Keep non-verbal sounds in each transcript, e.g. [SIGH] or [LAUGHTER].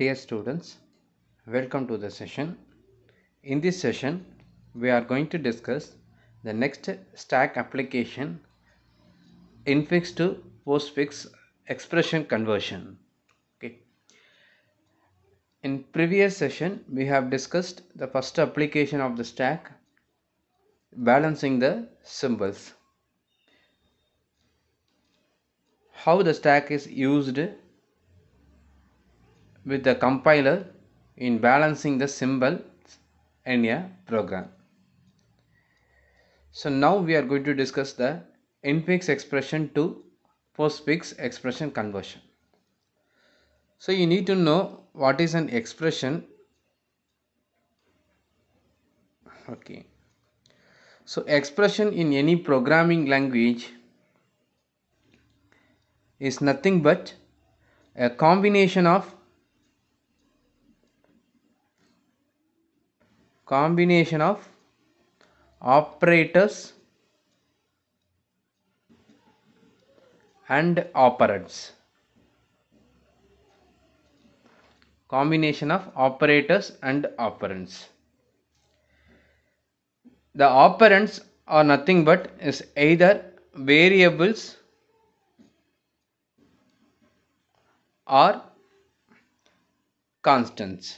Dear students, welcome to the session. In this session, we are going to discuss the next stack application infix to postfix expression conversion. Okay. In previous session, we have discussed the first application of the stack balancing the symbols. How the stack is used with the compiler in balancing the symbols in a program. So now we are going to discuss the infix expression to postfix expression conversion. So you need to know what is an expression. Okay. So expression in any programming language is nothing but a combination of combination of operators and operands combination of operators and operands the operands are nothing but is either variables or constants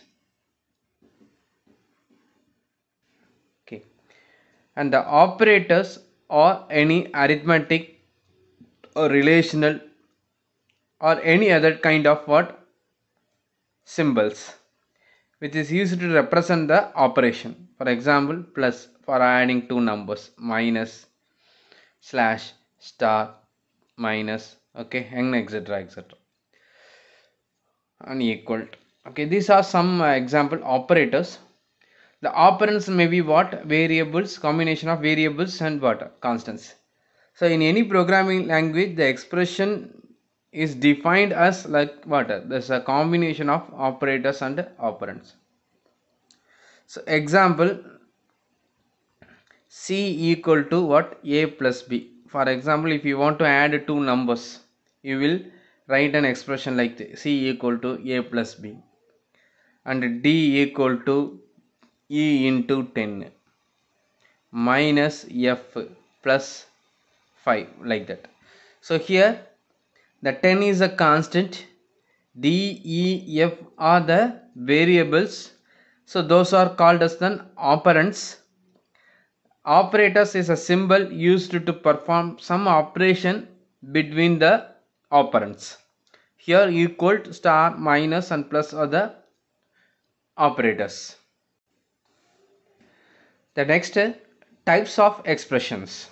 and the operators or any arithmetic or relational or any other kind of what symbols which is used to represent the operation for example plus for adding two numbers minus slash star minus okay and etc etc and equal okay these are some uh, example operators the operands may be what? Variables, combination of variables and what? Constants. So in any programming language, the expression is defined as like what? There's a combination of operators and operands. So example, C equal to what? A plus B. For example, if you want to add two numbers, you will write an expression like this, C equal to A plus B and D equal to e into 10 minus f plus 5 like that. So here the 10 is a constant d e f are the variables so those are called as then operands operators is a symbol used to perform some operation between the operands here equal star minus and plus are the operators the next types of expressions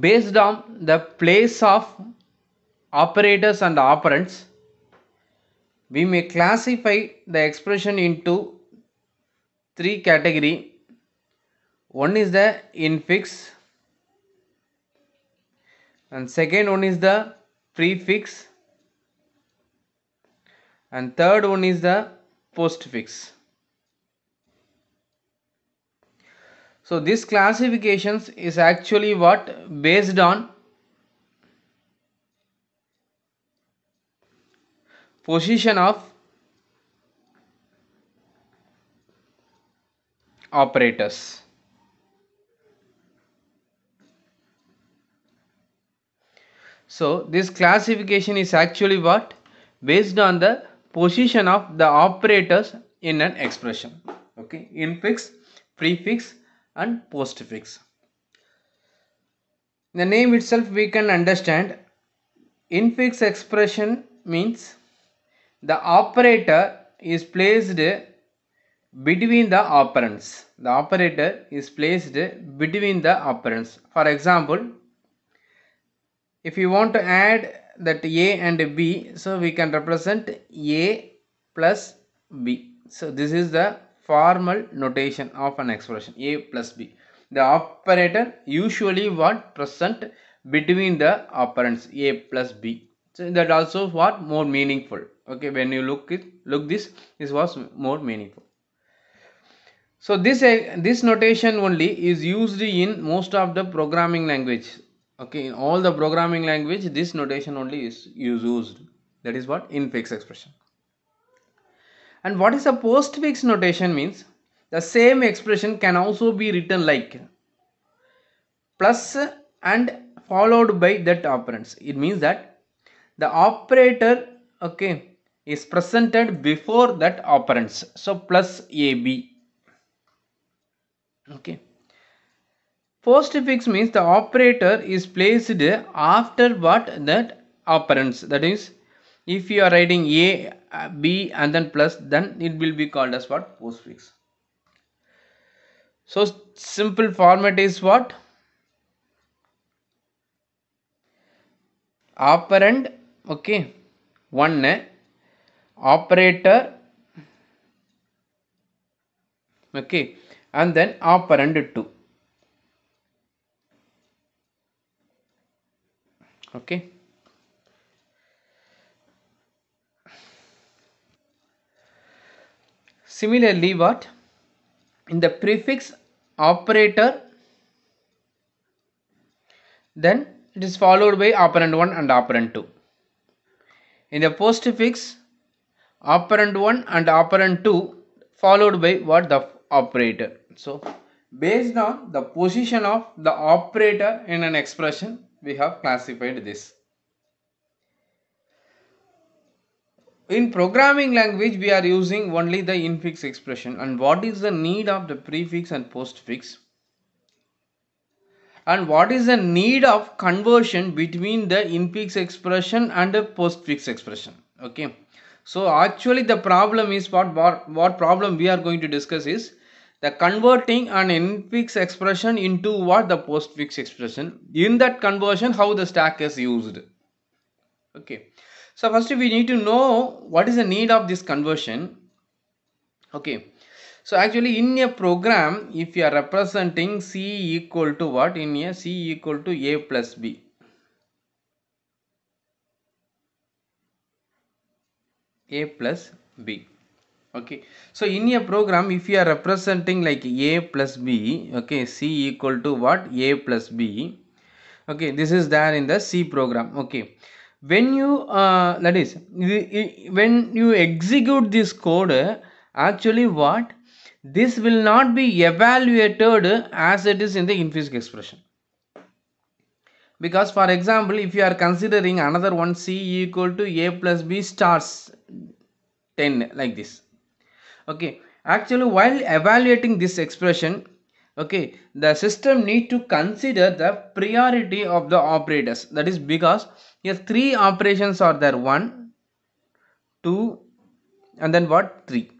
based on the place of operators and operands we may classify the expression into three category one is the infix and second one is the prefix and third one is the postfix So this classifications is actually what based on position of operators. So this classification is actually what? Based on the position of the operators in an expression. Okay, infix, prefix, and postfix. The name itself we can understand infix expression means the operator is placed between the operands. The operator is placed between the operands. For example, if you want to add that A and B, so we can represent A plus B. So this is the formal notation of an expression a plus b. The operator usually what present between the operands a plus b. So that also what more meaningful. Okay, when you look it look this This was more meaningful. So this uh, this notation only is used in most of the programming language. Okay, in all the programming language, this notation only is used. That is what infix expression. And what is a postfix notation means? The same expression can also be written like plus and followed by that operands. It means that the operator okay is presented before that operands. So plus AB. Okay. Postfix means the operator is placed after what that operands that is if you are writing a uh, b and then plus then it will be called as what postfix so simple format is what operand okay one eh? operator okay and then operand 2 okay Similarly, what? In the prefix operator, then it is followed by operand 1 and operand 2. In the postfix, operand 1 and operand 2 followed by what? The operator. So, based on the position of the operator in an expression, we have classified this. in programming language we are using only the infix expression and what is the need of the prefix and postfix and what is the need of conversion between the infix expression and the postfix expression okay so actually the problem is what what, problem we are going to discuss is the converting an infix expression into what the postfix expression in that conversion how the stack is used okay so first we need to know what is the need of this conversion. Okay. So actually in a program if you are representing C equal to what in a C equal to A plus B. A plus B okay so in a program if you are representing like a plus b okay c equal to what a plus b okay this is there in the c program okay when you uh, that is when you execute this code actually what this will not be evaluated as it is in the infisc expression because for example if you are considering another one c equal to a plus b stars 10 like this okay actually while evaluating this expression okay the system need to consider the priority of the operators that is because here three operations are there one two and then what three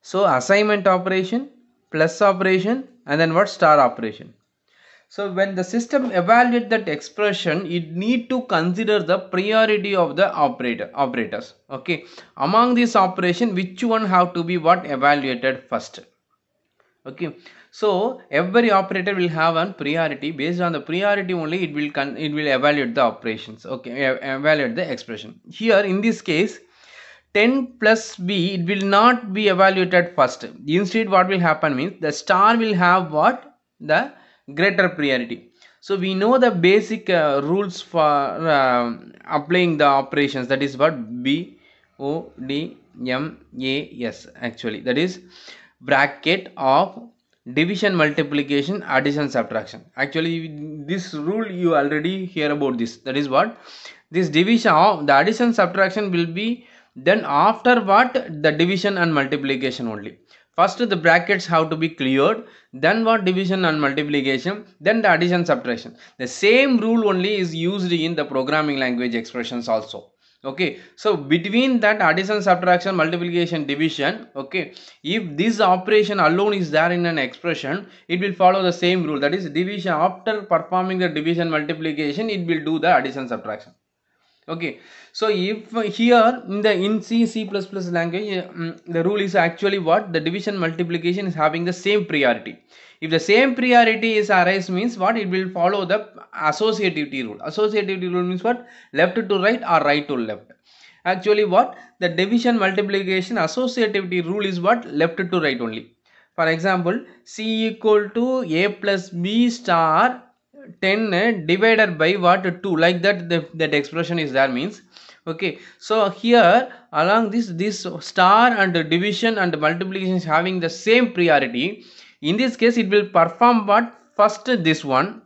so assignment operation plus operation and then what star operation so when the system evaluate that expression, it need to consider the priority of the operator operators. Okay, among these operation, which one have to be what evaluated first? Okay, so every operator will have a priority based on the priority only it will it will evaluate the operations okay evaluate the expression here in this case 10 plus b it will not be evaluated first instead what will happen means the star will have what the greater priority so we know the basic uh, rules for uh, applying the operations that is what b o d m a s actually that is bracket of division multiplication addition subtraction actually this rule you already hear about this that is what this division the addition subtraction will be then after what the division and multiplication only first the brackets have to be cleared then what division and multiplication then the addition subtraction the same rule only is used in the programming language expressions also okay so between that addition subtraction multiplication division okay if this operation alone is there in an expression it will follow the same rule that is division after performing the division multiplication it will do the addition subtraction okay so if uh, here in the in c c++ language uh, mm, the rule is actually what the division multiplication is having the same priority if the same priority is arise means what it will follow the associativity rule associativity rule means what left to right or right to left actually what the division multiplication associativity rule is what left to right only for example c equal to a plus b star 10 uh, divided by what 2 like that the, that expression is there means okay so here along this this star and division and multiplication is having the same priority in this case it will perform what first this one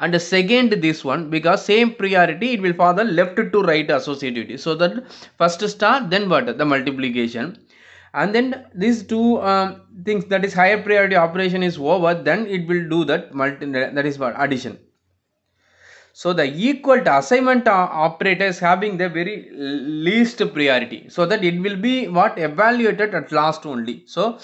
and second this one because same priority it will for the left to right associativity so that first star then what the multiplication and then these two um, things that is higher priority operation is over then it will do that multi that is what addition so the equal to assignment operator is having the very least priority so that it will be what evaluated at last only so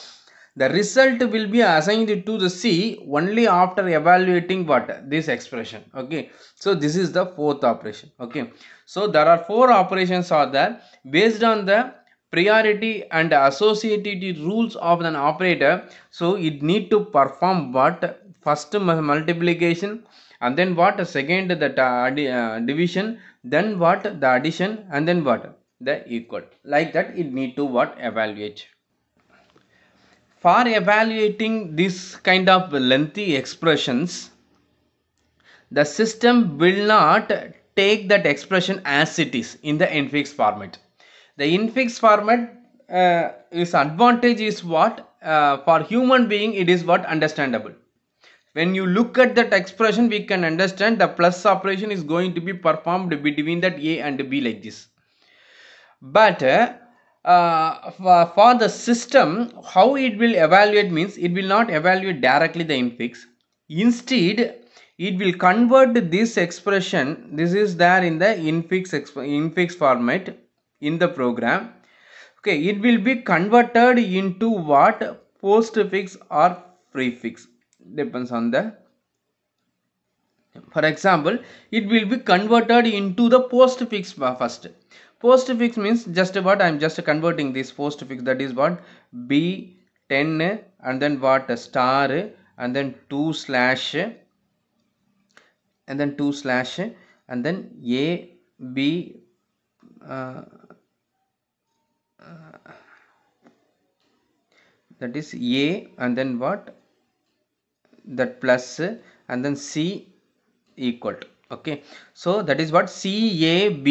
the result will be assigned to the c only after evaluating what this expression okay so this is the fourth operation okay so there are four operations are there based on the priority and associativity rules of an operator so it need to perform what first multiplication and then what second the uh, division then what the addition and then what the equal like that it need to what evaluate for evaluating this kind of lengthy expressions the system will not take that expression as it is in the infix format the infix format uh, is advantage is what uh, for human being it is what understandable when you look at that expression we can understand the plus operation is going to be performed between that a and b like this but uh, uh for, for the system how it will evaluate means it will not evaluate directly the infix instead it will convert this expression this is there in the infix infix format in the program okay it will be converted into what postfix or prefix depends on the for example it will be converted into the postfix first postfix means just what i'm just converting this postfix that is what b 10 and then what star and then 2 slash and then 2 slash and then a b uh, uh, that is a and then what that plus and then c equal to okay so that is what cab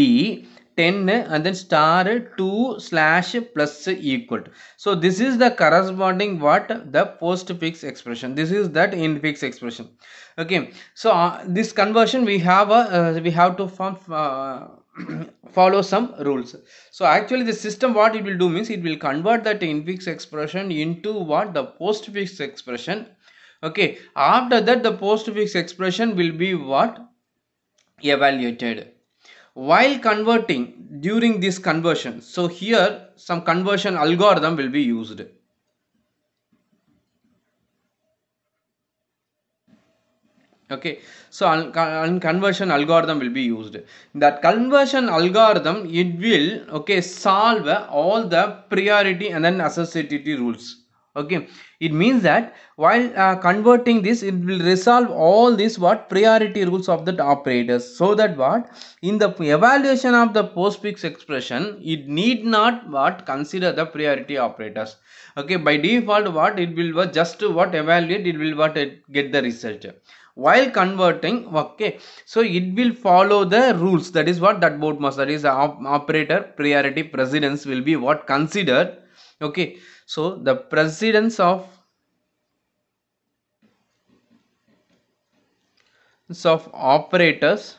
10 and then star 2 slash plus equal to. so this is the corresponding what the postfix expression this is that infix expression okay so uh, this conversion we have a, uh, we have to form uh, [CLEARS THROAT] follow some rules so actually the system what it will do means it will convert that infix expression into what the postfix expression okay after that the postfix expression will be what evaluated while converting during this conversion so here some conversion algorithm will be used okay so un conversion algorithm will be used that conversion algorithm it will okay solve all the priority and then associativity rules okay it means that while uh, converting this it will resolve all this what priority rules of the operators so that what in the evaluation of the postfix expression it need not what consider the priority operators okay by default what it will uh, just what evaluate it will what get the result while converting okay so it will follow the rules that is what that board must that is op operator priority precedence will be what considered okay so the precedence of of operators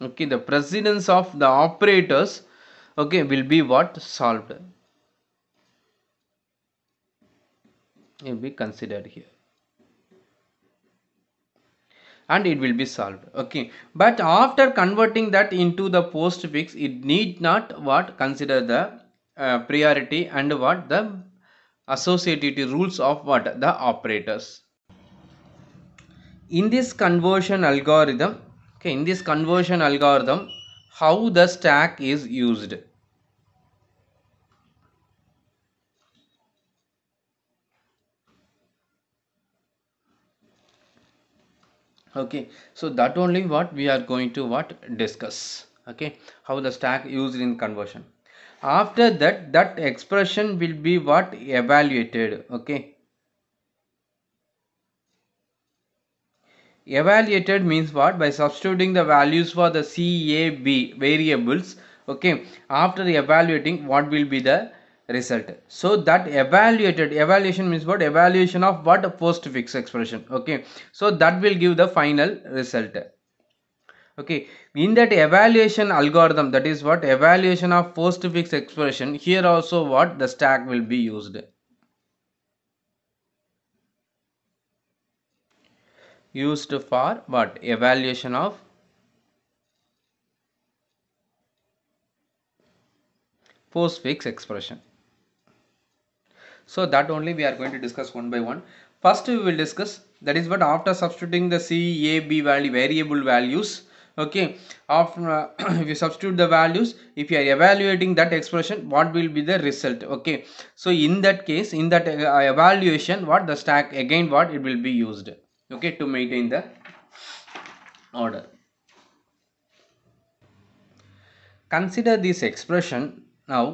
okay the precedence of the operators okay will be what solved will be considered here and it will be solved okay but after converting that into the postfix it need not what consider the uh, priority and what the associativity rules of what the operators in this conversion algorithm okay in this conversion algorithm how the stack is used okay so that only what we are going to what discuss okay how the stack used in conversion after that that expression will be what evaluated okay evaluated means what by substituting the values for the cab variables okay after evaluating what will be the result so that evaluated evaluation means what evaluation of what postfix expression okay so that will give the final result okay in that evaluation algorithm that is what evaluation of postfix expression here also what the stack will be used used for what evaluation of postfix expression so that only we are going to discuss one by one. First we will discuss that is what after substituting the C, A, B value variable values okay after uh, [CLEARS THROAT] if you substitute the values if you are evaluating that expression what will be the result okay so in that case in that uh, evaluation what the stack again what it will be used okay to maintain the order consider this expression now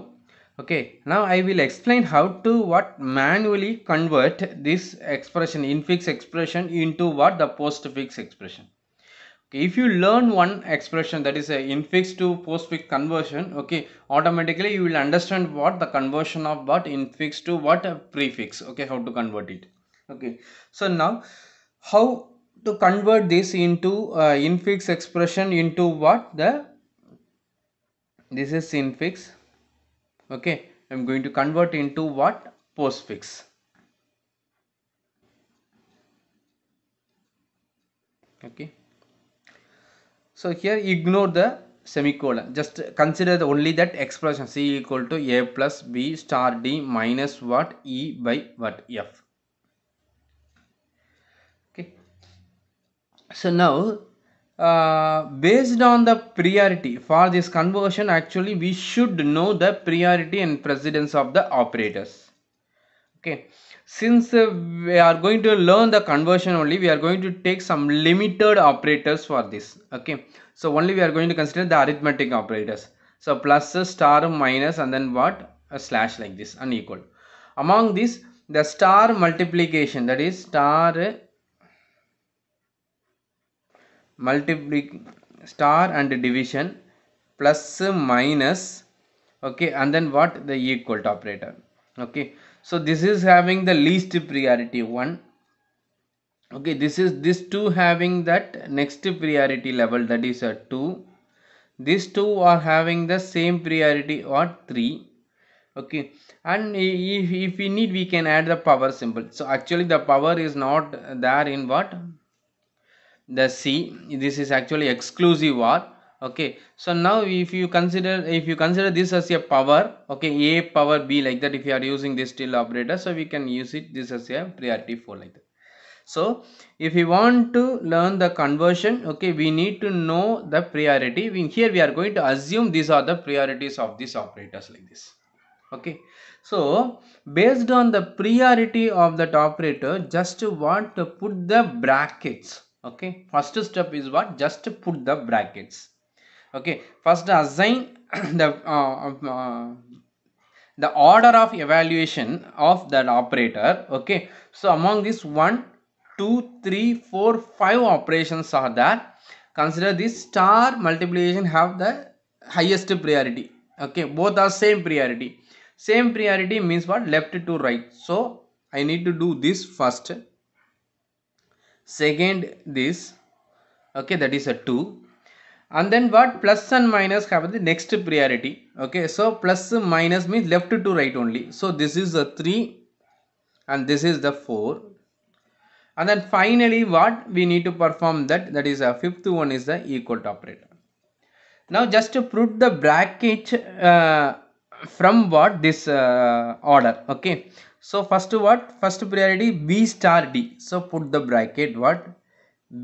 okay now i will explain how to what manually convert this expression infix expression into what the postfix expression okay if you learn one expression that is a infix to postfix conversion okay automatically you will understand what the conversion of what infix to what a prefix okay how to convert it okay so now how to convert this into uh, infix expression into what the this is infix okay i'm going to convert into what postfix okay so here ignore the semicolon just consider only that expression c equal to a plus b star d minus what e by what f okay so now uh, based on the priority for this conversion actually we should know the priority and precedence of the operators okay since uh, we are going to learn the conversion only we are going to take some limited operators for this okay so only we are going to consider the arithmetic operators so plus uh, star minus and then what a slash like this unequal among these the star multiplication that is star multiply star and division plus minus okay and then what the equal to operator okay so this is having the least priority one okay this is this two having that next priority level that is a 2 these two are having the same priority or 3 okay and if, if we need we can add the power symbol so actually the power is not there in what the c this is actually exclusive or okay so now if you consider if you consider this as a power okay a power b like that if you are using this till operator so we can use it this as a priority 4 like that so if you want to learn the conversion okay we need to know the priority we, here we are going to assume these are the priorities of these operators like this okay so based on the priority of that operator just want to put the brackets okay first step is what just put the brackets okay first assign [CLEARS THROAT] the uh, um, uh, the order of evaluation of that operator okay so among this one two three four five operations are there consider this star multiplication have the highest priority okay both are same priority same priority means what left to right so i need to do this first second this okay that is a 2 and then what plus and minus have the next priority okay so plus minus means left to right only so this is a 3 and this is the 4 and then finally what we need to perform that that is a fifth one is the equal to operator now just to prove the bracket uh, from what this uh, order okay so first what first priority b star d so put the bracket what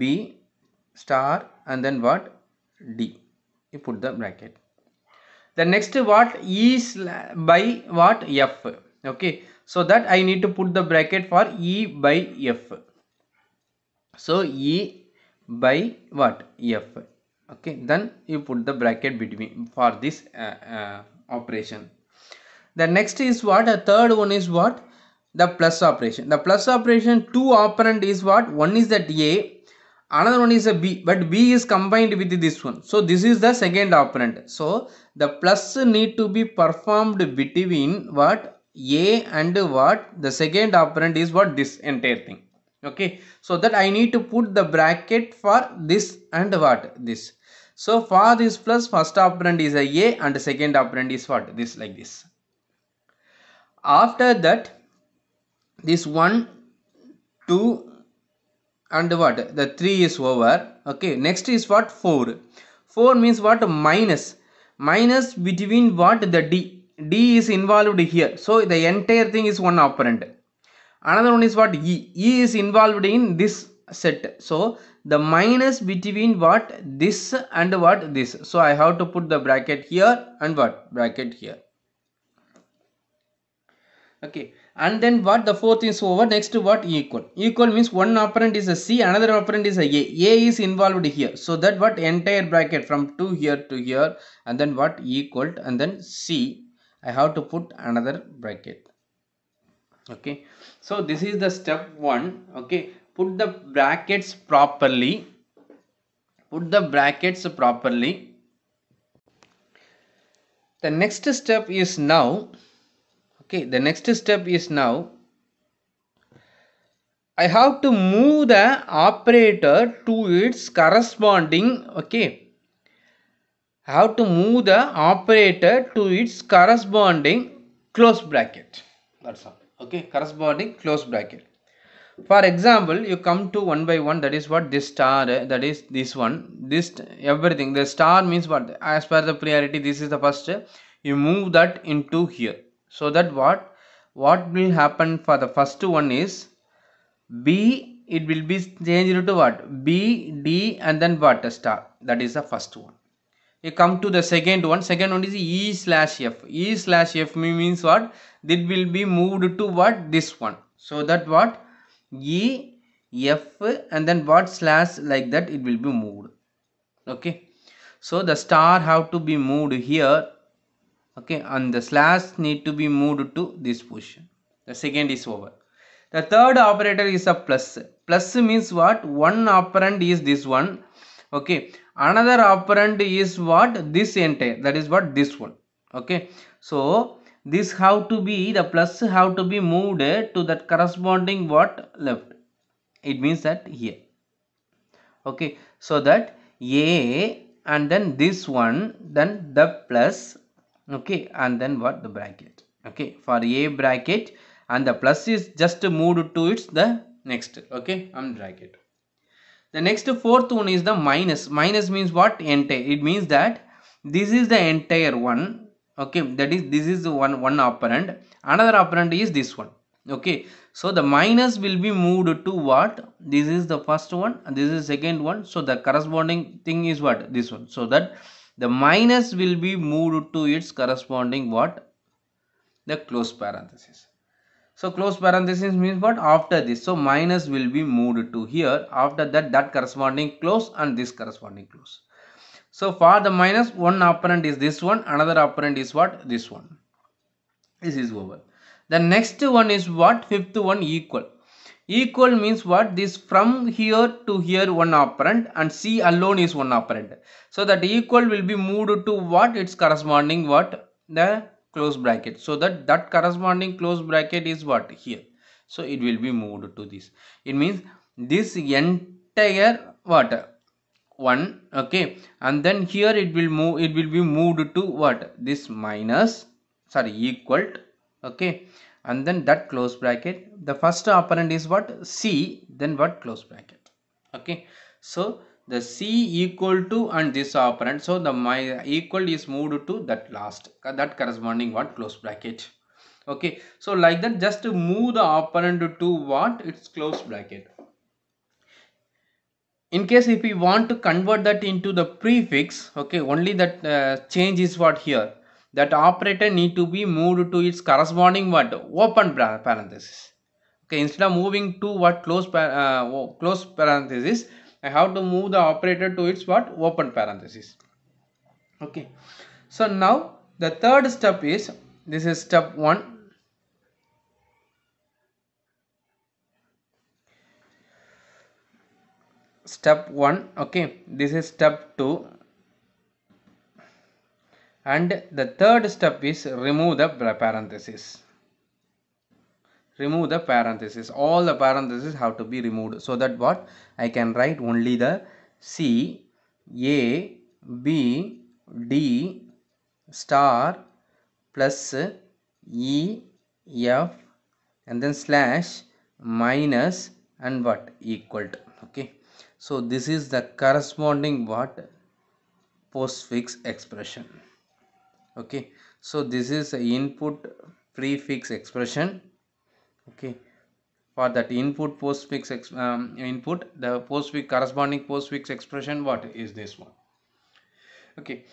b star and then what d you put the bracket the next what e by what f okay so that i need to put the bracket for e by f so e by what f okay then you put the bracket between for this uh, uh, operation the next is what a third one is what the plus operation. The plus operation two operand is what? One is that A, another one is a B, but B is combined with this one. So this is the second operand. So the plus need to be performed between what? A and what? The second operand is what? This entire thing. Okay. So that I need to put the bracket for this and what? This. So for this plus first operand is a A and second operand is what? This like this. After that this 1 2 and what the 3 is over okay next is what 4 4 means what minus minus between what the d d is involved here so the entire thing is one operand another one is what e e is involved in this set so the minus between what this and what this so i have to put the bracket here and what bracket here okay and then what the fourth is over next what equal equal means one operand is a c another operand is a a a is involved here so that what entire bracket from 2 here to here and then what equal and then c i have to put another bracket okay so this is the step one okay put the brackets properly put the brackets properly the next step is now okay the next step is now I have to move the operator to its corresponding okay how have to move the operator to its corresponding close bracket that's all okay corresponding close bracket for example you come to one by one that is what this star that is this one this everything the star means what as per the priority this is the first you move that into here so that what what will happen for the first one is b it will be changed into what b d and then what star that is the first one you come to the second one second one is e slash f e slash f means what that will be moved to what this one so that what e f and then what slash like that it will be moved okay so the star have to be moved here okay and the slash need to be moved to this position the second is over the third operator is a plus plus means what one operand is this one okay another operand is what this entire that is what this one okay so this how to be the plus how to be moved to that corresponding what left it means that here okay so that a and then this one then the plus okay and then what the bracket okay for a bracket and the plus is just moved to its the next okay and um, bracket the next fourth one is the minus minus means what entire it means that this is the entire one okay that is this is one one operand another operand is this one okay so the minus will be moved to what this is the first one and this is second one so the corresponding thing is what this one so that the minus will be moved to its corresponding what the close parenthesis so close parenthesis means what after this so minus will be moved to here after that that corresponding close and this corresponding close so for the minus one operand is this one another operand is what this one this is over the next one is what fifth one equal Equal means what? This from here to here one operand and C alone is one operand. So that equal will be moved to what? Its corresponding what? The close bracket. So that that corresponding close bracket is what? Here. So it will be moved to this. It means this entire what? 1 okay and then here it will move it will be moved to what this minus sorry equal okay and then that close bracket the first operand is what c then what close bracket okay so the c equal to and this operand so the my equal is moved to that last that corresponding what close bracket okay so like that just to move the operand to what its close bracket in case if we want to convert that into the prefix okay only that uh, change is what here that operator need to be moved to its corresponding what open parenthesis okay instead of moving to what close uh, close parenthesis i have to move the operator to its what open parenthesis okay so now the third step is this is step 1 step 1 okay this is step 2 and the third step is remove the parenthesis remove the parenthesis all the parentheses have to be removed so that what I can write only the C A B D star plus E F and then slash minus and what equal to okay so this is the corresponding what postfix expression okay so this is input prefix expression okay for that input postfix um, input the postfix corresponding postfix expression what is this one okay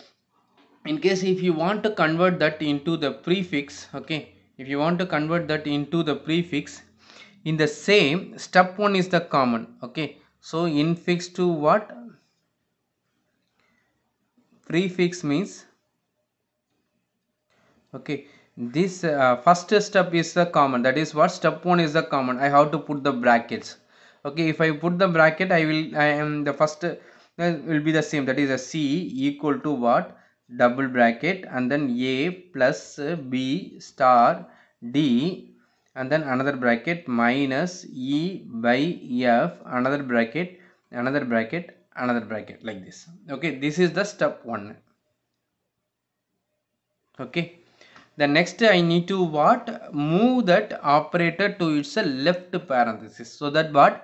in case if you want to convert that into the prefix okay if you want to convert that into the prefix in the same step one is the common okay so infix to what prefix means okay this uh, first step is the common that is what step one is the common i have to put the brackets okay if i put the bracket i will i am the first uh, will be the same that is a c equal to what double bracket and then a plus uh, b star d and then another bracket minus e by f another bracket another bracket another bracket like this okay this is the step one okay the next I need to what move that operator to its left parenthesis so that what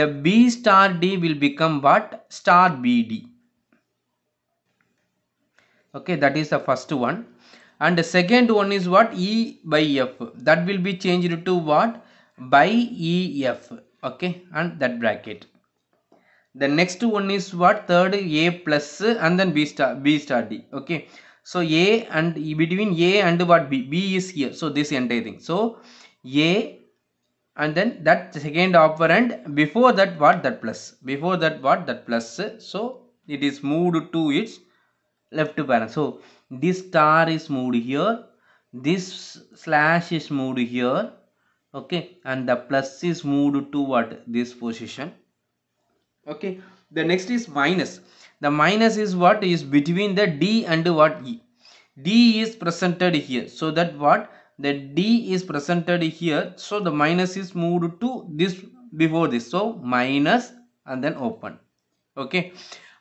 the B star D will become what star BD okay that is the first one and the second one is what E by F that will be changed to what by EF okay and that bracket the next one is what third A plus and then B star B star D okay so A and between A and what B, B is here. So this entire thing. So A and then that second operand before that what that plus before that what that plus so it is moved to its left parent so this star is moved here this slash is moved here okay and the plus is moved to what this position okay the next is minus the minus is what is between the d and what e d is presented here so that what the d is presented here so the minus is moved to this before this so minus and then open okay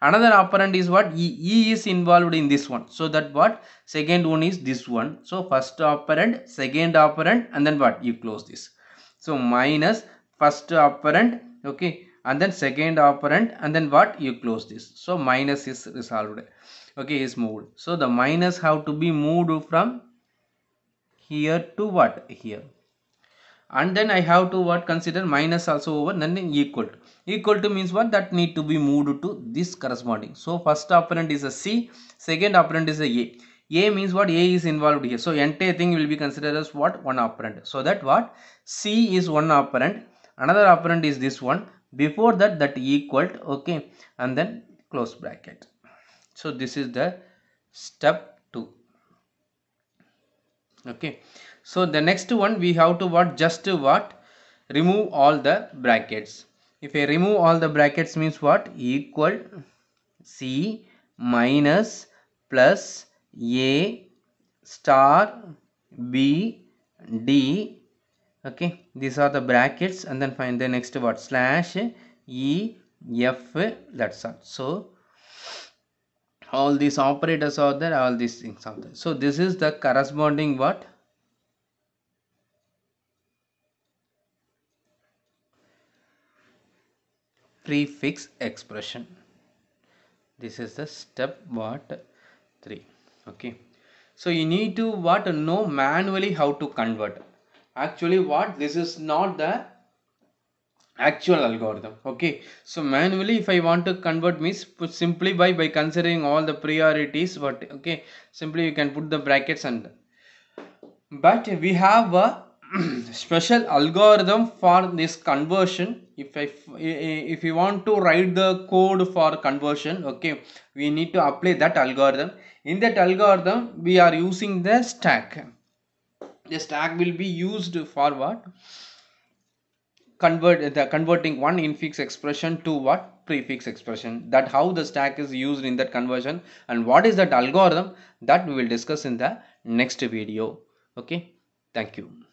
another operand is what e, e is involved in this one so that what second one is this one so first operand second operand and then what you close this so minus first operand okay and then second operand and then what you close this so minus is resolved okay is moved so the minus have to be moved from here to what here and then I have to what consider minus also over then equal to equal to means what that need to be moved to this corresponding so first operand is a C second operand is a A A means what A is involved here so entire thing will be considered as what one operand so that what C is one operand another operand is this one before that that equal okay and then close bracket so this is the step 2 okay so the next one we have to what just to what remove all the brackets if I remove all the brackets means what equal C minus plus A star B D okay these are the brackets and then find the next word slash e f that's all so all these operators are there all these things are there so this is the corresponding what prefix expression this is the step what 3 okay so you need to what know manually how to convert actually what this is not the actual algorithm okay so manually if i want to convert means put simply by by considering all the priorities but okay simply you can put the brackets and but we have a [CLEARS THROAT] special algorithm for this conversion if i if you want to write the code for conversion okay we need to apply that algorithm in that algorithm we are using the stack the stack will be used for what convert the converting one infix expression to what prefix expression that how the stack is used in that conversion and what is that algorithm that we will discuss in the next video okay thank you